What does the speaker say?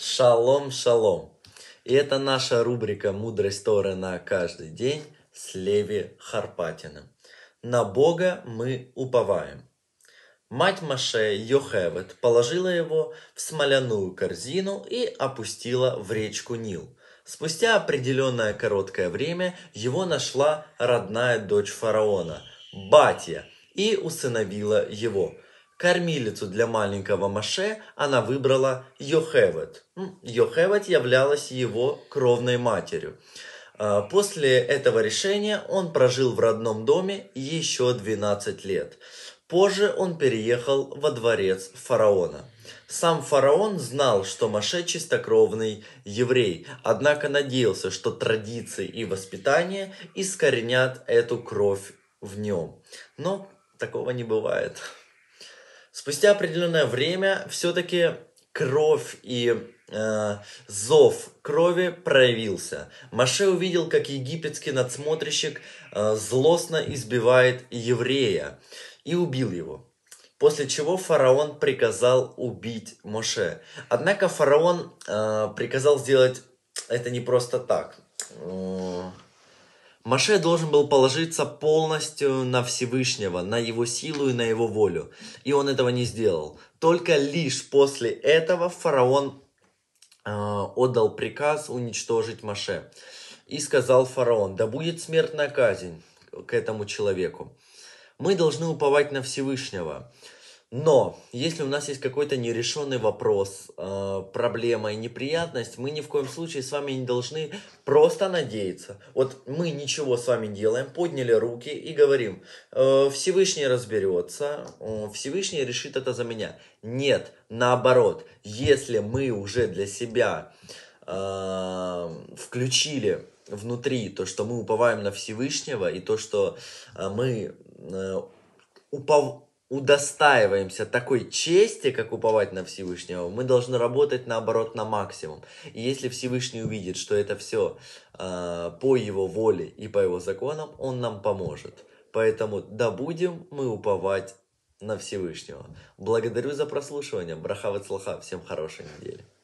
Шалом, шалом. И это наша рубрика «Мудрость Торы на каждый день» с Леви Харпатиным. На Бога мы уповаем. Мать Маше Йохевет положила его в смоляную корзину и опустила в речку Нил. Спустя определенное короткое время его нашла родная дочь фараона, Батья, и усыновила его – Кормилицу для маленького Маше она выбрала Йохевет. Йохевет являлась его кровной матерью. А, после этого решения он прожил в родном доме еще 12 лет. Позже он переехал во дворец фараона. Сам фараон знал, что Маше чистокровный еврей, однако надеялся, что традиции и воспитание искоренят эту кровь в нем. Но такого не бывает спустя определенное время все-таки кровь и э, зов крови проявился. Маше увидел, как египетский надсмотрщик э, злостно избивает еврея и убил его. После чего фараон приказал убить Моше. Однако фараон э, приказал сделать это не просто так. Э, Маше должен был положиться полностью на Всевышнего, на его силу и на его волю. И он этого не сделал. Только лишь после этого фараон э, отдал приказ уничтожить Маше. И сказал фараон, да будет смертная казнь к этому человеку. Мы должны уповать на Всевышнего. Но если у нас есть какой-то нерешенный вопрос, э, проблема и неприятность, мы ни в коем случае с вами не должны просто надеяться. Вот мы ничего с вами не делаем, подняли руки и говорим, э, Всевышний разберется, э, Всевышний решит это за меня. Нет, наоборот, если мы уже для себя э, включили внутри то, что мы уповаем на Всевышнего и то, что э, мы э, упов удостаиваемся такой чести, как уповать на Всевышнего, мы должны работать наоборот на максимум. И если Всевышний увидит, что это все э, а, по его воле и по его законам, он нам поможет. Поэтому да будем мы уповать на Всевышнего. Благодарю за прослушивание. Брахава Цлаха. Всем хорошей недели.